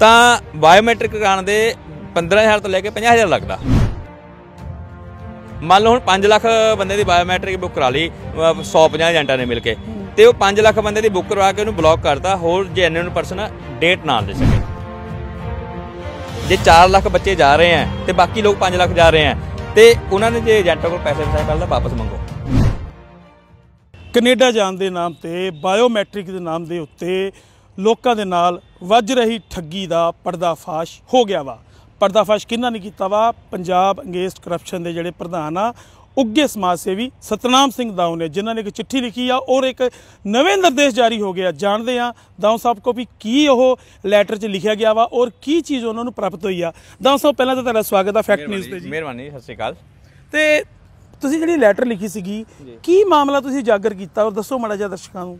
ਤਾਂ ਬਾਇਓਮੈਟ੍ਰਿਕ ਕਰਾਉਣ ਦੇ 15000 ਤੋਂ ਲੈ ਕੇ 50000 ਲੱਗਦਾ ਮੰਨ ਲਓ ਹੁਣ 5 ਲੱਖ ਬੰਦੇ ਦੀ ਬਾਇਓਮੈਟ੍ਰਿਕ ਬੁੱਕ ਕਰਾ ਲਈ 150 ਏਜੰਟਾਂ ਨੇ ਮਿਲ ਕੇ ਤੇ ਉਹ 5 ਲੱਖ ਬੰਦੇ ਦੀ ਬੁੱਕ ਕਰਵਾ ਕੇ ਉਹਨੂੰ ਬਲੌਕ ਕਰਤਾ ਹੋਰ ਜੈਨੂਇਨ ਪਰਸਨ ਡੇਟ ਨਾਲ ਦੇ ਸਕੇ ਜੇ 4 ਲੱਖ ਬੱਚੇ ਜਾ ਰਹੇ ਆ ਤੇ ਬਾਕੀ ਲੋਕ 5 ਲੱਖ ਜਾ ਰਹੇ ਆ ਤੇ ਉਹਨਾਂ ਨੇ ਜੇ ਏਜੰਟਾਂ ਕੋਲ ਪੈਸੇ ਵਸਾਇਆ ਕਰਦਾ ਵਾਪਸ ਮੰਗੋ ਕੈਨੇਡਾ ਜਾਣ ਦੇ ਨਾਮ ਤੇ ਬਾਇਓਮੈਟ੍ਰਿਕ ਦੇ ਨਾਮ ਦੇ ਉੱਤੇ ਲੋਕਾਂ ਦੇ ਨਾਲ ਵੱਜ ਰਹੀ ਠੱਗੀ ਦਾ ਪਰਦਾਫਾਸ਼ ਹੋ ਗਿਆ ਵਾ ਪਰਦਾਫਾਸ਼ ਕਿੰਨਾ ਨਹੀਂ ਕੀਤਾ ਵਾ ਪੰਜਾਬ ਅਗੇਂਸਟ ਕਰਪਸ਼ਨ ਦੇ ਜਿਹੜੇ ਪ੍ਰਧਾਨ ਆ ਉੱਗੇ ਸਮਾਜ ਸੇਵੀ ਸਤਨਾਮ ਸਿੰਘ ਦਾਉ ਨੇ ਜਿਨ੍ਹਾਂ ਨੇ ਇੱਕ ਚਿੱਠੀ ਲਿਖੀ ਆ ਔਰ ਇੱਕ ਨਵੇਂ ਨਿਰਦੇਸ਼ ਜਾਰੀ ਹੋ ਗਿਆ ਜਾਣਦੇ ਆ ਦਾਉ ਸਾਹਿਬ ਕੋ ਵੀ ਕੀ ਉਹ ਲੈਟਰ 'ਚ ਲਿਖਿਆ ਗਿਆ ਵਾ ਔਰ ਕੀ ਚੀਜ਼ ਉਹਨਾਂ ਨੂੰ ਪ੍ਰਾਪਤ ਹੋਈ ਆ ਦਾਉ ਸਾਹਿਬ ਪਹਿਲਾਂ ਤਾਂ ਤੁਹਾਡਾ ਸਵਾਗਤ ਆ ਫੈਕਟ ਨਿਊਜ਼ ਤੇ ਜੀ ਮਿਹਰਬਾਨੀ ਸਤਿ ਸ਼੍ਰੀ ਅਕਾਲ ਤੇ ਤੁਸੀਂ ਜਿਹੜੀ ਲੈਟਰ ਲਿਖੀ ਸੀਗੀ ਕੀ ਮਾਮਲਾ ਤੁਸੀਂ ਜਾਗਰ ਕੀਤਾ ਔਰ ਦੱਸੋ ਮੜਾ ਜਿਹਾ ਦਰਸ਼ਕਾਂ ਨੂੰ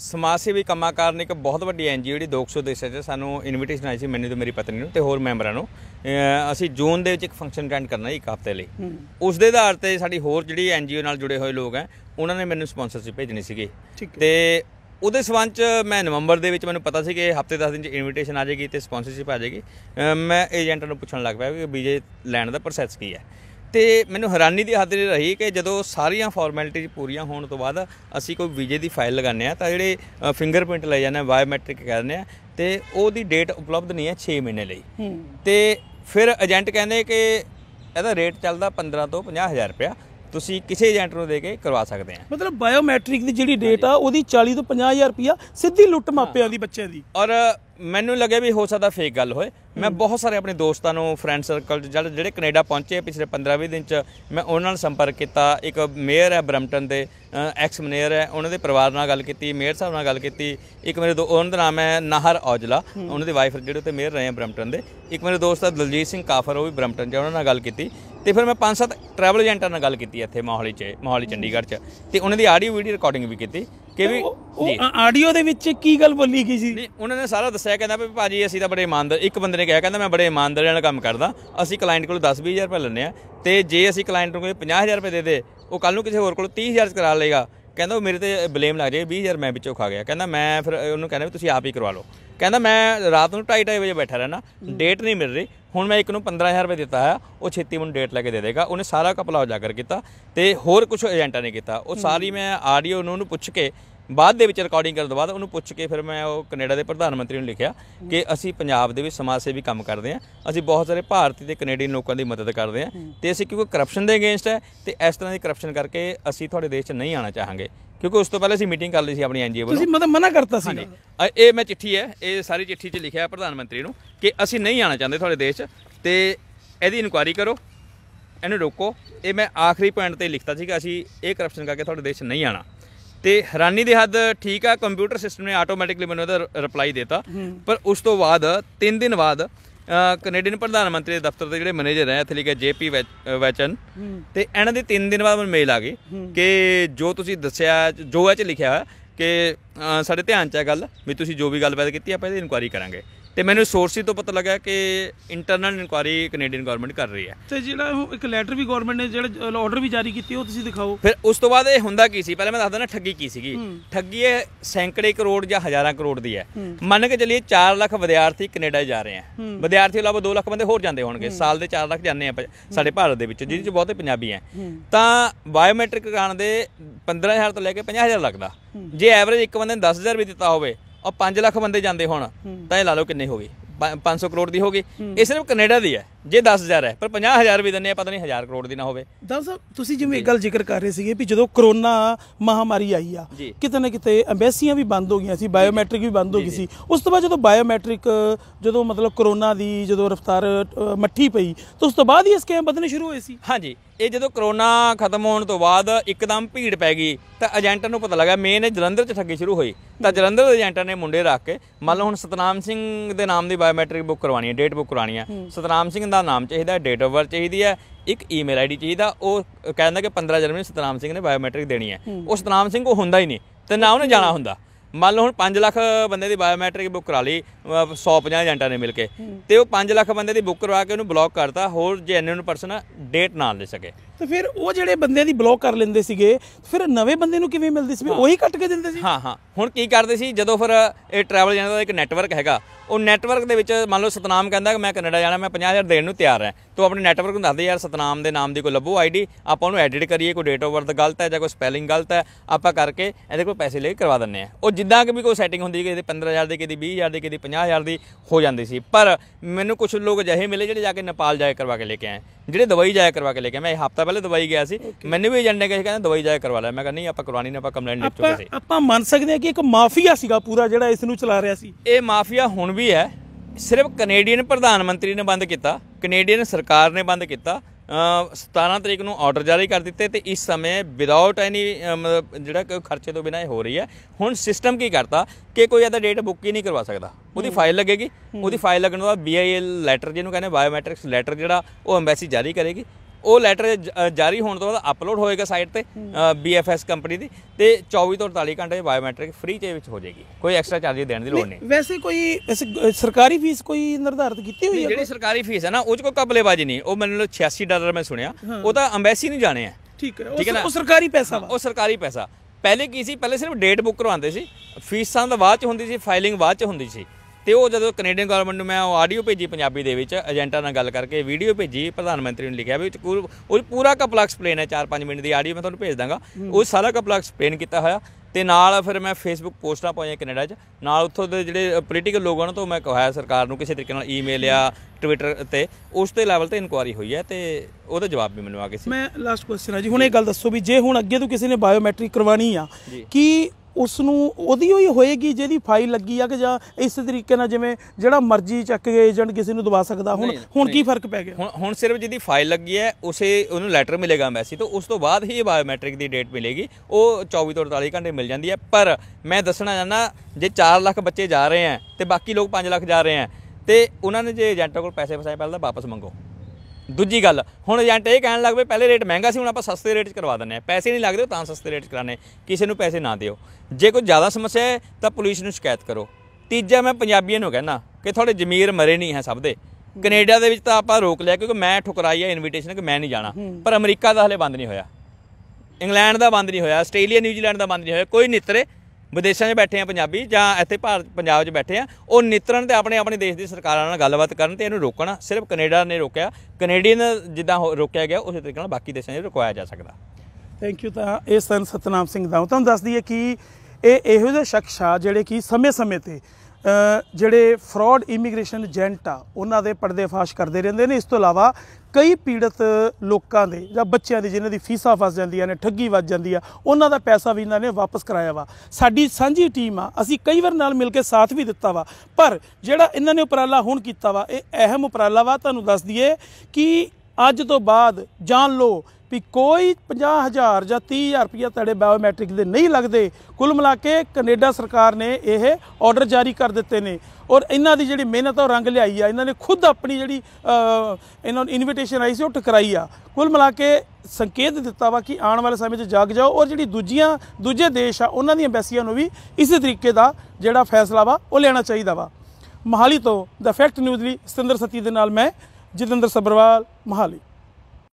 ਸਮਾਜ ਸੇਵੀ ਕੰਮਾਂ ਕਰਨ ਇੱਕ ਬਹੁਤ ਵੱਡੀ ਐਨਜੀਓ ਜਿਹੜੀ 200 ਦੇਸ਼ਾਂ 'ਚ ਸਾਨੂੰ ਇਨਵੀਟੇਸ਼ਨ ਆਈ ਸੀ ਮੈਨੂੰ ਤੇ ਮੇਰੀ ਪਤਨੀ ਨੂੰ ਤੇ ਹੋਰ ਮੈਂਬਰਾਂ ਨੂੰ ਅਸੀਂ ਜੂਨ ਦੇ ਵਿੱਚ ਇੱਕ ਫੰਕਸ਼ਨ ਅਟੈਂਡ ਕਰਨਾ ਇੱਕ ਹਫ਼ਤੇ ਲਈ ਉਸ ਦੇ ਆਧਾਰ ਤੇ ਸਾਡੀ ਹੋਰ ਜਿਹੜੀ ਐਨਜੀਓ ਨਾਲ ਜੁੜੇ ਹੋਏ ਲੋਕ ਆ ਉਹਨਾਂ ਨੇ ਮੈਨੂੰ ਸਪਾਂਸਰਸ਼ਿਪ ਭੇਜਣੀ ਸੀਗੀ ਤੇ ਉਹਦੇ ਸਬੰਧ ਚ ਮੈਂ ਨਵੰਬਰ ਦੇ ਵਿੱਚ ਮੈਨੂੰ ਪਤਾ ਸੀ ਕਿ ਹਫਤੇ 10 ਦਿਨ ਚ ਇਨਵੀਟੇਸ਼ਨ ਆ ਜਾਏਗੀ ਤੇ ਸਪਾਂਸਰਸ਼ਿਪ ਆ ਜਾਏਗੀ ਮੈਂ ਏਜੰਟਾਂ ਨੂੰ ਪੁੱਛਣ ਲੱਗ ਪਿਆ ਕਿ ਵੀਜ਼ੇ ਲੈਣ ਦਾ ਪ੍ਰੋਸੈਸ ਕੀ ਹੈ ਤੇ ਮੈਨੂੰ ਹੈਰਾਨੀ ਦੀ ਹੱਦ ਰਹੀ ਕਿ ਜਦੋਂ ਸਾਰੀਆਂ ਫਾਰਮੈਲਿਟੀ ਪੂਰੀਆਂ ਹੋਣ ਤੋਂ ਬਾਅਦ ਅਸੀਂ ਕੋਈ ਵੀਜ਼ੇ ਦੀ ਫਾਈਲ ਲਗਾਉਂਦੇ ਆ ਤਾਂ ਜਿਹੜੇ ਫਿੰਗਰਪ੍ਰਿੰਟ ਲੈ ਜਾਂਦੇ ਆ ਬਾਇਓਮੈਟ੍ਰਿਕ ਕਰਦੇ ਆ ਤੇ ਉਹਦੀ ਡੇਟ ਉਪਲਬਧ ਨਹੀਂ ਹੈ 6 ਮਹੀਨੇ ਲਈ ਤੇ ਫਿਰ ਏਜੰਟ ਕਹਿੰਦੇ ਕਿ ਇਹਦਾ ਰੇਟ ਚੱਲਦਾ 15 ਤੋਂ 50000 ਰੁਪਿਆ ਤੁਸੀਂ ਕਿਸੇ ਏਜੰਟ ਨੂੰ ਦੇ ਕੇ ਕਰਵਾ ਸਕਦੇ ਆ ਮਤਲਬ ਬਾਇਓਮੈਟ੍ਰਿਕ ਦੀ ਜਿਹੜੀ ਡੇਟ ਆ ਉਹਦੀ 40 ਤੋਂ 50000 ਰੁਪਿਆ ਸਿੱਧੀ ਲੁੱਟ ਮਾਪਿਆਂ ਦੀ ਬੱਚਿਆਂ ਦੀ ਔਰ ਮੈਨੂੰ ਲੱਗੇ ਵੀ ਹੋ ਸਕਦਾ ਫੇਕ ਗੱਲ ਹੋਏ ਮੈਂ ਬਹੁਤ ਸਾਰੇ ਆਪਣੇ ਦੋਸਤਾਂ ਨੂੰ ਫਰੈਂਡ ਸਰਕਲ ਜਿਹੜੇ ਜਿਹੜੇ ਕੈਨੇਡਾ ਪਹੁੰਚੇ ਪਿਛਲੇ 15-20 ਦਿਨ ਚ ਮੈਂ ਉਹਨਾਂ ਨਾਲ ਸੰਪਰਕ ਕੀਤਾ ਇੱਕ ਮੇਅਰ ਹੈ ਬ੍ਰੈਂਟਨ ਦੇ ਐਕਸ ਮੇਅਰ ਹੈ ਉਹਨਾਂ ਦੇ ਪਰਿਵਾਰ ਨਾਲ ਗੱਲ ਕੀਤੀ ਮੇਅਰ ਸਾਹਿਬ ਨਾਲ ਗੱਲ ਕੀਤੀ ਇੱਕ ਮੇਰੇ ਦੋ ਉਹਨਾਂ ਦਾ ਨਾਮ ਹੈ ਨਾਹਰ ਔਜਲਾ ਉਹਨਾਂ ਦੇ ਵਾਈਫ ਜਿਹੜੇ ਉੱਤੇ ਮੇਅਰ ਰਹੇ ਆ ਬ੍ਰੈਂਟਨ ਦੇ ਇੱਕ ਮੇਰੇ ਦੋਸਤ ਹੈ ਦਲਜੀਤ ਸਿੰਘ ਕਾਫਰ ਉਹ ਵੀ ਬ੍ਰੈਂਟਨ ਦੇ ਉਹਨਾਂ ਨਾਲ ਗੱਲ ਕੀਤੀ ਤੇ ਫਿਰ ਮੈਂ ਪੰਜ ਸੱਤ ਟਰੈਵਲ ਏਜੰਟਾਂ ਨਾਲ ਗੱਲ ਕੀਤੀ ਇੱਥੇ ਮੋਹਾਲੀ 'ਚ ਮੋਹਾਲੀ ਚੰਡੀਗੜ੍ਹ 'ਚ ਤੇ ਉਹਨਾਂ ਦੀ ਆਡੀਓ ਵੀਡੀਓ ਰਿਕਾਰਡਿੰਗ ਵੀ ਕੀਤੀ ਕਿ ਵੀ ਆਡੀਓ ਦੇ ਵਿੱਚ ਕੀ ਗੱਲ ਬੋਲੀ ਗਈ ਸੀ ਨਹੀਂ ਉਹਨਾਂ ਨੇ ਸਾਰਾ ਦੱਸਿਆ ਕਹਿੰਦਾ ਵੀ ਭਾਜੀ ਅਸੀਂ ਤਾਂ ਬੜੇ ਇਮਾਨਦਾਰ ਇੱਕ ਬੰਦੇ ਨੇ ਕਿਹਾ ਕਹਿੰਦਾ ਮੈਂ ਬੜੇ ਇਮਾਨਦਾਰੀ ਨਾਲ ਕੰਮ ਕਰਦਾ ਅਸੀਂ ਕਲਾਇੰਟ ਕੋਲ 10-20000 ਰੁਪਏ ਲੈਣੇ ਆ ਤੇ ਜੇ ਅਸੀਂ ਕਲਾਇੰਟ ਨੂੰ ਕੋਈ 50000 ਰੁਪਏ ਦੇ ਦੇ ਉਹ ਕੱਲ ਨੂੰ ਕਿਸੇ ਹੋਰ ਕੋਲ 30000 ਕਰਾ ਲਏਗਾ ਕਹਿੰਦਾ ਉਹ ਮੇਰੇ ਤੇ ਬਲੇਮ ਲੱਗ ਰਿਹਾ 20000 ਮੈਂ ਵਿੱਚੋਂ ਖਾ ਗਿਆ ਕਹਿੰਦਾ ਮੈਂ ਫਿਰ ਉਹਨੂੰ ਕਹਿੰਦਾ ਵੀ ਤੁਸੀਂ ਆਪ ਹੀ ਕਰਵਾ ਲਓ ਕਹਿੰਦਾ ਮੈਂ ਰਾਤ ਨੂੰ 2:30 ਵਜੇ ਬੈਠਾ ਰਹਿਣਾ ਡੇਟ ਨਹੀਂ ਮਿਲ ਰਹੀ ਹੁਣ ਮੈਂ ਇੱਕ ਨੂੰ 15000 ਰੁਪਏ ਦਿੱਤਾ ਹੈ ਉਹ ਛੇਤੀ ਮੈਨੂੰ ਡੇਟ ਲੈ ਕੇ ਦੇ ਦੇਗਾ ਉਹਨੇ ਸਾਰਾ ਕਪਲਾ ਉਜਾਗਰ ਕੀਤਾ ਤੇ ਹੋਰ ਕੁਝ ਏਜੰਟਾਂ ਨੇ ਕੀਤਾ ਉਹ ਸਾਰੀ ਮੈਂ ਆਡੀਓ ਨੂੰ ਉਹਨੂੰ ਪੁੱਛ ਕੇ ਬਾਅਦ ਦੇ ਵਿੱਚ ਰਿਕਾਰਡਿੰਗ ਕਰਨ ਤੋਂ ਬਾਅਦ ਉਹਨੂੰ ਪੁੱਛ ਕੇ ਫਿਰ ਮੈਂ ਉਹ ਕੈਨੇਡਾ ਦੇ ਪ੍ਰਧਾਨ ਮੰਤਰੀ ਨੂੰ ਲਿਖਿਆ ਕਿ ਅਸੀਂ ਪੰਜਾਬ ਦੇ ਵਿੱਚ ਸਮਾਜ ਸੇਵੀ ਕੰਮ ਕਰਦੇ ਹਾਂ ਅਸੀਂ ਬਹੁਤ ਸਾਰੇ ਭਾਰਤੀ ਤੇ ਕੈਨੇਡੀਅਨ ਲੋਕਾਂ ਦੀ ਮਦਦ ਕਰਦੇ ਹਾਂ ਤੇ ਅਸੀਂ ਕਿਉਂਕਿ ਕਰਪਸ਼ਨ ਦੇ ਅਗੇਂਸਟ ਹੈ ਤੇ ਇਸ ਤਰ੍ਹਾਂ ਦੀ ਕਰਪਸ਼ਨ ਕਰਕੇ ਅਸੀਂ ਤੁਹਾਡੇ ਦੇਸ਼ 'ਚ ਨਹੀਂ ਆਣਾ ਚਾਹਾਂਗੇ ਕਿਉਂਕਿ ਉਸ ਤੋਂ ਪਹਿਲਾਂ ਅਸੀਂ ਮੀਟਿੰਗ ਕਰ ਲਈ ਸੀ ਆਪਣੀ ਐਨਜੀਓ ਵੱਲੋਂ ਤੁਸੀਂ ਮਤਲਬ ਮਨਾ ਕਰਤਾ ਸੀ ਇਹ ਮੈਂ ਚਿੱਠੀ ਹੈ ਇਹ ਸਾਰੀ ਚਿੱਠੀ 'ਚ ਲਿਖਿਆ ਹੈ ਪ੍ਰਧਾਨ ਮੰਤਰੀ ਨੂੰ ਕਿ ਅਸੀਂ ਨਹੀਂ ਆਣਾ ਚਾਹੁੰਦੇ ਤੁਹਾਡੇ ਦੇਸ਼ 'ਚ ਤੇ ਇਹਦੀ ਇਨਕੁਆਇਰੀ ਕਰੋ ਇਹਨੂੰ ਰੋਕੋ ਇਹ ਮੈਂ ਆਖਰੀ ਪੁਆਇੰਟ ਤੇ ਲਿਖਤਾ ਸੀਗਾ ਅਸੀਂ ਇਹ ਕਰਪਸ਼ਨ ਕਰਕੇ ਤੁਹਾਡੇ ਦੇਸ਼ ਨਹੀਂ ਆਣਾ ਤੇ ਹੈਰਾਨੀ ਦੇ ਹੱਦ ਠੀਕ ਆ ਕੰਪਿਊਟਰ ਸਿਸਟਮ ਨੇ ਆਟੋਮੈਟਿਕਲੀ ਮੈਨੂੰ ਇਹਦਾ ਰਿਪਲਾਈ ਦਿੱਤਾ ਪਰ ਉਸ ਤੋਂ ਬਾਅਦ 3 ਦਿਨ ਬਾਅਦ ਕੈਨੇਡੀਅਨ ਪ੍ਰਧਾਨ ਮੰਤਰੀ ਦੇ ਦਫ਼ਤਰ ਦੇ ਜਿਹੜੇ ਮੈਨੇਜਰ ਹੈ ਇਥੇ ਲਿਖਿਆ ਜੇਪੀ ਵੈਚਨ ਤੇ ਇਹਨਾਂ ਦੇ 3 ਦਿਨ ਬਾਅਦ ਮੈਨੂੰ ਮੇਲ ਆ ਗਈ ਕਿ ਜੋ ਤੁਸੀਂ ਦੱਸਿਆ ਜੋ ਇਹ ਚ ਲਿਖਿਆ ਕਿ ਸਾਡੇ ਧਿਆਨ ਚ ਆ ਗੱਲ ਵੀ ਤੁਸੀਂ ਜੋ ਵੀ ਗੱਲਬਾਤ ਕੀਤੀ ਆਪਾਂ ਇਹਦੀ ਇਨਕੁਆਇਰੀ ਕਰਾਂਗੇ ਤੇ ਮੈਨੂੰ ਸੋਰਸੀ ਤੋਂ ਪਤਾ ਲੱਗਾ ਕਿ ਇੰਟਰਨਲ ਇਨਕੁਆਰੀ ਕੈਨੇਡੀਅਨ ਗਵਰਨਮੈਂਟ ਕਰ ਰਹੀ ਹੈ ਤੇ ਜਿਹੜਾ ਇੱਕ ਲੈਟਰ ਵੀ ਗਵਰਨਮੈਂਟ ਨੇ ਜਿਹੜਾ ਆਰਡਰ ਵੀ ਜਾਰੀ ਕੀਤੀ ਉਹ ਤੁਸੀਂ ਦਿਖਾਓ ਫਿਰ ਉਸ ਤੋਂ ਬਾਅਦ ਇਹ ਹੁੰਦਾ ਕੀ ਸੀ ਪਹਿਲਾਂ ਮੈਂ ਦੱਸਦਾ ਨਾ ਠੱਗੀ ਕੀ ਸੀਗੀ ਠੱਗੀ ਇਹ ਸੈਂਕੜੇ ਕਰੋੜ ਜਾਂ ਹਜ਼ਾਰਾਂ ਕਰੋੜ ਦੀ ਹੈ ਮੰਨ ਕੇ ਚੱਲੀਏ 4 ਲੱਖ ਵਿਦਿਆਰਥੀ ਕੈਨੇਡਾ ਜਾ ਰਹੇ ਆ ਵਿਦਿਆਰਥੀ ਇਲਾਵਾ 2 ਲੱਖ ਬੰਦੇ ਹੋਰ ਜਾਂਦੇ ਹੋਣਗੇ ਸਾਲ ਦੇ 4 ਲੱਖ ਜਾਂਦੇ ਆ ਸਾਡੇ ਭਾਰਤ ਦੇ ਵਿੱਚ ਜਿਹਦੇ ਵਿੱਚ ਬਹੁਤੇ ਪੰਜਾਬੀ ਆ ਤਾਂ ਬਾਇਓਮੈਟ੍ਰਿਕ ਕਰਾਉਣ ਦੇ 15000 ਤੋਂ ਲੈ ਕੇ 50000 ਲੱਗਦਾ ਜੇ ਐਵਰੇਜ ਇੱਕ ਬੰਦੇ ਨੂੰ 10000 ਵੀ ਦਿੱਤਾ ਹੋਵੇ ਔਰ 5 ਲੱਖ ਬੰਦੇ ਜਾਂਦੇ ਹੁਣ ਤਾਂ ਇਹ ਲਾ ਲਓ ਕਿੰਨੇ ਹੋ ਗਏ 500 ਕਰੋੜ ਦੀ ਹੋ ਗਈ ਇਹ ਸਿਰਫ ਕੈਨੇਡਾ ਦੀ ਹੈ ਜੇ 10000 ਹੈ ਪਰ 50000 ਵੀ ਦਿੰਨੇ ਆ ਪਤਾ ਨਹੀਂ 1000 ਕਰੋੜ ਦੀ ਨਾ ਹੋਵੇ ਦਲ ਤੁਸੀਂ ਜਿਵੇਂ ਇੱਕ ਗੱਲ ਜ਼ਿਕਰ ਕਰ ਰਹੇ ਸੀਗੇ ਵੀ ਜਦੋਂ ਕਰੋਨਾ ਮਹਾਮਾਰੀ ਆਈ ਆ ਕਿਤੇ ਨਾ ਕਿਤੇ ਐਮਬੈਸੀਆਂ ਵੀ ਬੰਦ ਹੋ ਗਈਆਂ ਸੀ ਬਾਇਓਮੈਟ੍ਰਿਕ ਵੀ ਬੰਦ ਹੋ ਗਈ ਸੀ ਉਸ ਤੋਂ ਬਾਅਦ ਜਦੋਂ ਬਾਇਓਮੈਟ੍ਰਿਕ ਜਦੋਂ ਮਤਲਬ ਕਰੋਨਾ ਦੀ ਜਦੋਂ ਰਫਤਾਰ ਮੱਠੀ ਪਈ ਤਾਂ ਉਸ ਤੋਂ ਬਾਅਦ ਹੀ ਸਕੈਮ ਵਧਣੇ ਸ਼ੁਰੂ ਹੋਏ ਸੀ ਹਾਂਜੀ ਇਹ ਜਦੋਂ ਕਰੋਨਾ ਖਤਮ ਹੋਣ ਤੋਂ ਬਾਅਦ ਇੱਕਦਮ ਭੀੜ ਪੈ ਗਈ ਤਾਂ ਏਜੰਟਾਂ ਨੂੰ ਪਤਾ ਲੱਗਾ ਮੇਨ ਜਲੰਧਰ 'ਚ ਠੱਗੀ ਸ਼ੁਰੂ ਹੋਈ ਤਾਂ ਜਲੰਧਰ ਦੇ ਏਜੰਟਾਂ ਨੇ ਮੁੰਡੇ ਰੱਖ ਕੇ ਮੰਨ ਲਓ ਹੁਣ ਸਤਨਾਮ ਸਿੰਘ ਦੇ ਨਾਮ ਦੀ ਬਾਇਓਮੈਟ੍ਰਿਕ ਬੁੱਕ ਕਰਵਾਣੀ ਹੈ ਡੇਟ ਬੁੱਕ ਕਰਵਾਣੀ ਹੈ ਸਤਨਾਮ ਸਿੰਘ ਦਾ ਦਾ ਨਾਮ ਚਾਹੀਦਾ ਡੇਟ ਆਫ ਬਰਥ ਚਾਹੀਦੀ ਹੈ ਇੱਕ ਈਮੇਲ ਆਈਡੀ ਚਾਹੀਦਾ ਉਹ ਕਹਿੰਦਾ ਕਿ 15 ਜਨਵਰੀ ਨੂੰ ਸਤਨਾਮ ਸਿੰਘ ਨੇ ਬਾਇਓਮੈਟ੍ਰਿਕ ਦੇਣੀ ਹੈ ਉਹ ਸਤਨਾਮ ਸਿੰਘ ਉਹ ਹੁੰਦਾ ਹੀ ਨਹੀਂ ਤੇ ਨਾ ਉਹਨੇ ਜਾਣਾ ਹੁੰਦਾ ਮੰਨ ਲਓ ਹੁਣ 5 ਲੱਖ ਬੰਦੇ ਦੀ ਬਾਇਓਮੈਟ੍ਰਿਕ ਬੁੱਕ ਕਰਾ ਲਈ 150 ਏਜੰਟਾਂ ਨੇ ਮਿਲ ਕੇ ਤੇ ਉਹ 5 ਲੱਖ ਬੰਦੇ ਦੀ ਬੁੱਕ ਕਰਵਾ ਕੇ ਉਹਨੂੰ ਬਲੌਕ ਕਰਤਾ ਹੋਰ ਜੈਨੂਨ ਪਰਸਨ ਡੇਟ ਨਾ ਲੈ ਸਕੇ ਤੇ ਫਿਰ ਉਹ ਜਿਹੜੇ ਬੰਦੇ ਦੀ ਬਲੌਕ ਕਰ ਲੈਂਦੇ ਸੀਗੇ ਫਿਰ ਨਵੇਂ ਬੰਦੇ ਨੂੰ ਕਿਵੇਂ ਮਿਲਦੀ ਸੀ ਉਹੀ ਕੱਟ ਕੇ ਦਿੰਦੇ ਸੀ ਹਾਂ ਹਾਂ ਹੁਣ ਕੀ ਕਰਦੇ ਸੀ ਜਦੋਂ ਫਿਰ ਇਹ ਟਰੈਵਲ ਏਜੰਟ ਦਾ ਇੱਕ ਨੈਟਵਰਕ ਹੈਗਾ ਉਹ ਨੈਟਵਰਕ ਦੇ ਵਿੱਚ ਮੰਨ ਲਓ ਸਤਨਾਮ ਕਹਿੰਦਾ ਕਿ ਮੈਂ ਕੈਨੇਡਾ ਜਾਣਾ ਮੈਂ 50000 ਦੇਣ ਨੂੰ ਤਿਆਰ ਹਾਂ ਤੂੰ ਆਪਣੇ ਨੈਟਵਰਕ ਨੂੰ ਦੱਸ ਦੇ ਯਾਰ ਸਤਨਾਮ ਦੇ ਨਾਮ ਦੀ ਕੋਈ ਲੱਭੋ ਆਈਡੀ ਆਪਾਂ ਉਹਨੂੰ ਐਡਿਟ ਕਰੀਏ ਕੋਈ ਡੇਟ ਆਫ ਬਰਥ ਗਲਤ ਹੈ ਜਾਂ ਕੋਈ ਸਪੈਲਿੰਗ ਗਲਤ ਹੈ ਆਪਾਂ ਕਰਕੇ ਇਹਦੇ ਕੋਲ ਪੈਸੇ ਲੈ ਕੇ ਕਰਵਾ ਦਿੰਨੇ ਆ ਉਹ ਜਿੱਦਾਂ ਕਿ ਵੀ ਕੋਈ ਸੈਟਿੰਗ ਹੁੰਦੀ ਕਿ ਇਹਦੇ 15000 ਦੀ ਕਿਤੇ 20000 ਦੀ ਕਿਤੇ 50000 ਦੀ ਹੋ ਜਾਂਦੀ ਸੀ ਪਰ ਮੈਨੂੰ ਕੁਝ ਲੋਕ ਅਜਿਹੇ ਮਿਲੇ ਜਿਹੜੇ ਜਾ ਕੇ ਨੇਪਾਲ ਜਾ ਕੇ ਕਰਵਾ ਕੇ ਲੈ ਕੇ ਆਏ ਜਿਹੜੇ ਦਵਾਈ ਜਾਇਆ ਕਰਵਾ ਕੇ ਲੈ ਕੇ ਮੈਂ ਇਹ ਹਫਤਾ ਪਹਿਲੇ ਦਵਾਈ ਗਿਆ ਸੀ ਮੈਨੂੰ ਵੀ ਏਜੰਟ ਨੇ ਕਹਿੰਦਾ ਦਵਾਈ ਜਾਇਆ ਕਰਵਾ ਲੈ ਮੈਂ ਕਹਿੰਦਾ ਨਹੀਂ ਆਪਾਂ ਕਰਵਾਣੀ ਨੇ ਆਪਾਂ ਕੰਪਲੇਂਟ ਲਿਖ ਚੁੱਕੇ ਸੀ ਆਪਾਂ ਮੰਨ ਸਕਦੇ ਹਾਂ ਕਿ ਇੱਕ ਮਾਫੀਆ ਸੀਗਾ ਪੂਰਾ ਜਿਹੜਾ ਇਸ ਨੂੰ ਚਲਾ ਰਿਹਾ ਸੀ ਇਹ ਮਾਫੀਆ ਹੁਣ ਵੀ ਹੈ ਸਿਰਫ ਕੈਨੇਡੀਅਨ ਪ੍ਰਧਾਨ ਮੰਤਰੀ ਨੇ ਬੰਦ ਕੀਤਾ ਕੈਨੇਡੀਅਨ ਸਰਕਾਰ ਨੇ ਬੰਦ ਕੀਤਾ 17 ਤਰੀਕ ਨੂੰ ਆਰਡਰ ਜਾਰੀ ਕਰ ਦਿੱਤੇ ਤੇ ਇਸ ਸਮੇਂ ਵਿਦਆਊਟ ਐਨੀ ਜਿਹੜਾ ਕੋਈ ਖਰਚੇ ਤੋਂ ਬਿਨਾ ਇਹ ਹੋ ਰਹੀ ਹੈ ਹੁਣ ਸਿਸਟਮ ਕੀ ਕਰਤਾ ਕਿ ਕੋਈ ਅਦਾ ਡੇਟ ਬੁੱਕ ਹੀ ਨਹੀਂ ਕਰਵਾ ਸਕਦਾ ਉਹਦੀ ਫਾਈਲ ਲੱਗੇਗੀ ਉਹਦੀ ਫਾਈਲ ਲੱਗਣ ਤੋਂ ਬਾਅਦ ਬੀਆਈਐਲ ਲੈਟਰ ਜਿਹਨੂੰ ਕਹਿੰਦੇ ਬਾਇਓਮੈਟ੍ਰਿਕਸ ਲੈਟਰ ਜਿਹੜਾ ਉਹ ਐਮਬੈਸੀ ਜਾਰੀ ਕਰੇਗੀ ਉਹ ਲੈਟਰ ਜਾਰੀ ਹੋਣ ਤੋਂ ਬਾਅਦ ਅਪਲੋਡ ਹੋਏਗਾ ਸਾਈਟ ਤੇ ਬੀਐਫਐਸ ਕੰਪਨੀ ਦੀ ਤੇ 24 ਤੋਂ 48 ਘੰਟੇ ਬਾਇਓਮੈਟ੍ਰਿਕ ਫ੍ਰੀ ਚੇ ਵਿੱਚ ਹੋ ਜਾਏਗੀ ਕੋਈ ਐਕਸਟਰਾ ਚਾਰਜ ਦੇਣ ਦੀ ਲੋੜ ਨਹੀਂ ਵੈਸੇ ਕੋਈ ਸਰਕਾਰੀ ਫੀਸ ਕੋਈ ਨਿਰਧਾਰਿਤ ਕੀਤੀ ਹੋਈ ਹੈ ਜਿਹੜੀ ਸਰਕਾਰੀ ਫੀਸ ਹੈ ਨਾ ਉਹ ਚ ਕੋਈ ਕਬਲੇਬਾਜ਼ੀ ਨਹੀਂ ਉਹ ਮੈਨੂੰ 86 ਡਾਲਰ ਮੈਂ ਸੁਣਿਆ ਉਹ ਤਾਂ ਐਮਬੈਸੀ ਨੂੰ ਜਾਣੇ ਆ ਠੀਕ ਹੈ ਉਹ ਸਰਕਾਰੀ ਪੈਸਾ ਵਾ ਉਹ ਸਰਕਾਰੀ ਪੈਸਾ ਪਹਿਲੇ ਕੀ ਸੀ ਪਹਿਲੇ ਸਿਰਫ ਡੇਟ ਬੁੱਕ ਕਰਵਾਉਂਦੇ ਸੀ ਫੀਸਾਂ ਦਾ ਬਾਅਦ ਚ ਹੁੰਦੀ ਸੀ ਫਾਈਲਿੰਗ ਬਾਅਦ ਚ ਹੁੰਦੀ ਸੀ ਤੇ ਉਹ ਜਦੋਂ ਕੈਨੇਡੀਅਨ ਗਵਰਨਮੈਂਟ ਨੂੰ ਮੈਂ ਉਹ ਆਡੀਓ ਭੇਜੀ ਪੰਜਾਬੀ ਦੇ ਵਿੱਚ ਏਜੰਟਾਂ ਨਾਲ ਗੱਲ ਕਰਕੇ ਵੀਡੀਓ ਭੇਜੀ ਪ੍ਰਧਾਨ ਮੰਤਰੀ ਨੂੰ ਲਿਖਿਆ ਵੀ ਉਹ ਪੂਰਾ ਕੰਪਲੈਕਸ ਪਲੇਨ ਹੈ 4-5 ਮਿੰਟ ਦੀ ਆਡੀਓ ਮੈਂ ਤੁਹਾਨੂੰ ਭੇਜ ਦਾਂਗਾ ਉਹ ਸਾਰਾ ਕੰਪਲੈਕਸ ਪਲੇਨ ਕੀਤਾ ਹੋਇਆ ਤੇ ਨਾਲ ਫਿਰ ਮੈਂ ਫੇਸਬੁੱਕ ਪੋਸਟਾਂ ਪਾਈਆਂ ਕੈਨੇਡਾ 'ਚ ਨਾਲ ਉੱਥੋਂ ਦੇ ਜਿਹੜੇ ਪੋਲੀਟੀਕਲ ਲੋਕਾਂ ਤੋਂ ਮੈਂ ਕਹਾਇਆ ਸਰਕਾਰ ਨੂੰ ਕਿਸੇ ਤਰੀਕੇ ਨਾਲ ਈਮੇਲ ਆ ਟਵਿੱਟਰ ਤੇ ਉਸ ਤੇ ਲੈਵਲ ਤੇ ਇਨਕੁਆਰੀ ਹੋਈ ਹੈ ਤੇ ਉਹਦਾ ਜਵਾਬ ਵੀ ਮੈਨੂੰ ਆ ਗਿਆ ਸੀ ਮੈਂ ਲਾਸਟ ਕੁਐਸਚਨ ਆ ਜੀ ਹੁਣ ਇਹ ਗੱਲ ਦੱਸੋ ਵੀ ਜੇ ਹੁਣ ਅੱਗੇ ਤੋਂ ਕਿਸੇ ਨੇ ਬਾਇਓਮੈਟ੍ਰਿਕ ਕਰਵਾਣੀ ਆ ਕੀ ਉਸ ਨੂੰ ਉਹਦੀ ਹੋਈ ਹੋਏਗੀ ਜਿਹਦੀ ਫਾਈਲ ਲੱਗੀ ਆ ਕਿ ਜਾਂ ਇਸ ਤਰੀਕੇ ਨਾਲ ਜਿਵੇਂ ਜਿਹੜਾ ਮਰਜ਼ੀ ਚੱਕ ਕੇ ਏਜੰਟ ਕਿਸੇ ਨੂੰ ਦਵਾ ਸਕਦਾ ਹੁਣ ਹੁਣ ਕੀ ਫਰਕ ਪੈ ਗਿਆ ਹੁਣ ਹੁਣ ਸਿਰਫ ਜਿਹਦੀ ਫਾਈਲ ਲੱਗੀ ਹੈ ਉਸੇ ਉਹਨੂੰ ਲੈਟਰ ਮਿਲੇਗਾ ਮੈਸੇਜ ਤੋਂ ਉਸ ਤੋਂ ਬਾਅਦ ਹੀ ਬਾਇਓਮੈਟ੍ਰਿਕ ਦੀ ਡੇਟ ਮਿਲੇਗੀ ਉਹ 24 ਤੋਂ 48 ਘੰਟੇ ਮਿਲ ਜਾਂਦੀ ਹੈ ਪਰ ਮੈਂ ਦੱਸਣਾ ਚਾਹਨਾ ਜੇ 4 ਲੱਖ ਬੱਚੇ ਜਾ ਰਹੇ ਆ ਤੇ ਬਾਕੀ ਲੋਕ 5 ਲੱਖ ਜਾ ਰਹੇ ਆ ਤੇ ਉਹਨਾਂ ਨੇ ਜੇ ਏਜੰਟਾਂ ਕੋਲ ਪੈਸੇ ਫਸਾਏ ਪਹਿਲਾਂ ਤਾਂ ਵਾਪਸ ਮੰਗੋ ਦੂਜੀ ਗੱਲ ਹੁਣ ਏਜੰਟ ਇਹ ਕਹਿਣ ਲੱਗ ਪਏ ਪਹਿਲੇ ਰੇਟ ਮਹਿੰਗਾ ਸੀ ਹੁਣ ਆਪਾਂ ਸਸਤੇ ਰੇਟ 'ਚ ਕਰਵਾ ਦਿੰਨੇ ਆ ਪੈਸੇ ਨਹੀਂ ਲੱਗਦੇ ਤਾਂ ਸਸਤੇ ਰੇਟ 'ਚ ਕਰਾਣੇ ਕਿਸੇ ਨੂੰ ਪੈਸੇ ਨਾ ਦਿਓ ਜੇ ਕੋਈ ਜ਼ਿਆਦਾ ਸਮੱਸਿਆ ਹੈ ਤਾਂ ਪੁਲਿਸ ਨੂੰ ਸ਼ਿਕਾਇਤ ਕਰੋ ਤੀਜਾ ਮੈਂ ਪੰਜਾਬੀਆਂ ਨੂੰ ਕਹਿਣਾ ਕਿ ਤੁਹਾਡੇ ਜ਼ਮੀਰ ਮਰੇ ਨਹੀਂ ਹੈ ਸਭ ਦੇ ਕੈਨੇਡਾ ਦੇ ਵਿੱਚ ਤਾਂ ਆਪਾਂ ਰੋਕ ਲਿਆ ਕਿਉਂਕਿ ਮੈਂ ਠੁਕਰਾਈ ਆ ਇਨਵੀਟੇਸ਼ਨ ਕਿ ਮੈਂ ਨਹੀਂ ਜਾਣਾ ਪਰ ਅਮਰੀਕਾ ਦਾ ਹਲੇ ਬੰਦ ਨਹੀਂ ਹੋਇਆ ਇੰਗਲੈਂਡ ਦਾ ਬੰਦ ਨਹੀਂ ਹੋਇਆ ਆਸਟ੍ਰੇਲੀਆ ਨਿਊਜ਼ੀਲੈਂਡ ਦਾ ਬੰਦ ਨਹੀਂ ਹੋਇਆ ਕੋਈ ਨਿਤਰੇ ਵਿਦੇਸ਼ਾਂ 'ਚ ਬੈਠੇ ਆ ਪੰਜਾਬੀ ਜਾਂ ਇੱਥੇ ਭਾਰਤ ਪੰਜਾਬ 'ਚ ਬੈਠੇ ਆ ਉਹ ਨਿਤਰਨ ਤੇ ਆਪਣੇ ਆਪਣੇ ਦੇਸ਼ ਦੀ ਸਰਕਾਰਾਂ ਨਾਲ ਗੱਲਬਾਤ ਕਰਨ ਤੇ ਇਹਨੂੰ ਰੋਕਣਾ ਸਿਰਫ ਕੈਨੇਡਾ ਨੇ ਰੋਕਿਆ ਕੈਨੇਡੀਅਨ ਜਿੱਦਾਂ ਰੋਕਿਆ ਗਿਆ ਉਸੇ ਤਰੀਕੇ ਨਾਲ ਬਾਕੀ ਦੇਸ਼ਾਂ 'ਚ ਰੁਕਵਾਇਆ ਜਾ ਸਕਦਾ ਥੈਂਕ ਯੂ ਤਾਂ ਇਹ ਸਨ ਸਤਨਾਮ ਸਿੰਘ ਦਾ ਤੁਹਾਨੂੰ ਦੱਸ ਦਈਏ ਕਿ ਇਹ ਇਹੋ ਜਿਹੇ ਸ਼ਖਸ ਆ ਜਿਹੜੇ ਕਿ ਸਮੇਂ-ਸਮੇਂ ਤੇ ਜਿਹੜੇ ਫਰਾਡ ਇਮੀਗ੍ਰੇਸ਼ਨ ਏਜੰਟ ਆ ਉਹਨਾਂ ਦੇ ਪਰਦੇਫਾਸ਼ ਕਰਦੇ ਰਹਿੰਦੇ ਨੇ ਇਸ ਤੋਂ ਇਲਾਵਾ ਕਈ ਪੀੜਤ ਲੋਕਾਂ ਦੇ ਜਾਂ ਬੱਚਿਆਂ ਦੇ ਜਿਨ੍ਹਾਂ ਦੀ ਫੀਸਾਂ ਫਸ ਜਾਂਦੀਆਂ ਨੇ ਠੱਗੀ ਵੱਜ ਜਾਂਦੀ ਆ ਉਹਨਾਂ ਦਾ ਪੈਸਾ ਵੀ ਇਹਨਾਂ ਨੇ ਵਾਪਸ ਕਰਾਇਆ ਵਾ ਸਾਡੀ ਸਾਂਝੀ ਟੀਮ ਆ ਅਸੀਂ ਕਈ ਵਾਰ ਨਾਲ ਮਿਲ ਕੇ ਸਾਥ ਵੀ ਦਿੱਤਾ ਵਾ ਪਰ ਜਿਹੜਾ ਇਹਨਾਂ ਨੇ ਉਪਰਾਲਾ ਹੁਣ ਕੀਤਾ ਵਾ ਇਹ ਅਹਿਮ ਉਪਰਾਲਾ ਵਾ ਤੁਹਾਨੂੰ ਦੱਸ ਦਈਏ ਕਿ ਅੱਜ ਤੋਂ ਬਾਅਦ ਜਾਣ ਲਓ ਵੀ ਕੋਈ 50000 ਜਾਂ 30000 ਰੁਪਇਆ ਤੁਹਾਡੇ ਬਾਇਓਮੈਟ੍ਰਿਕ ਦੇ ਨਹੀਂ ਲੱਗਦੇ ਕੁੱਲ ਮਿਲਾ ਕੇ ਕੈਨੇਡਾ ਸਰਕਾਰ ਨੇ ਇਹ ਆਰਡਰ ਜਾਰੀ ਕਰ ਦਿੱਤੇ ਨੇ ਔਰ ਇਹਨਾਂ ਦੀ ਜਿਹੜੀ ਮਿਹਨਤ ਔਰ ਰੰਗ ਲਿਆਈ ਆ ਇਹਨਾਂ ਨੇ ਖੁਦ ਆਪਣੀ ਜਿਹੜੀ ਇਹਨਾਂ ਨੂੰ ਇਨਵੀਟੇਸ਼ਨ ਆਈ ਸੀ ਉਹ ਟਕਰਾਈ ਆ ਕੁੱਲ ਮਿਲਾ ਕੇ ਸੰਕੇਤ ਦਿੱਤਾ ਵਾ ਕਿ ਆਉਣ ਵਾਲੇ ਸਮੇਂ 'ਚ ਜਾਗ ਜਾਓ ਔਰ ਜਿਹੜੀ ਦੂਜੀਆਂ ਦੂਜੇ ਦੇਸ਼ ਆ ਉਹਨਾਂ ਦੀਆਂ ਐਮਬੈਸੀਆਂ ਨੂੰ ਵੀ ਇਸੇ ਤਰੀਕੇ ਦਾ ਜਿਹੜਾ ਫੈਸਲਾ ਵਾ ਉਹ ਲੈਣਾ ਚਾਹੀਦਾ ਵਾ ਮਹਾਲੀ ਤੋਂ ਦ ਫੈਕਟ ਨਿਊਜ਼ ਲਈ ਸਤਿੰਦਰ ਸਤੀ ਦੇ ਨਾਲ ਮੈਂ ਜਿਤਿੰਦਰ ਸਬਰਵਾਲ ਮਹਾਲੀ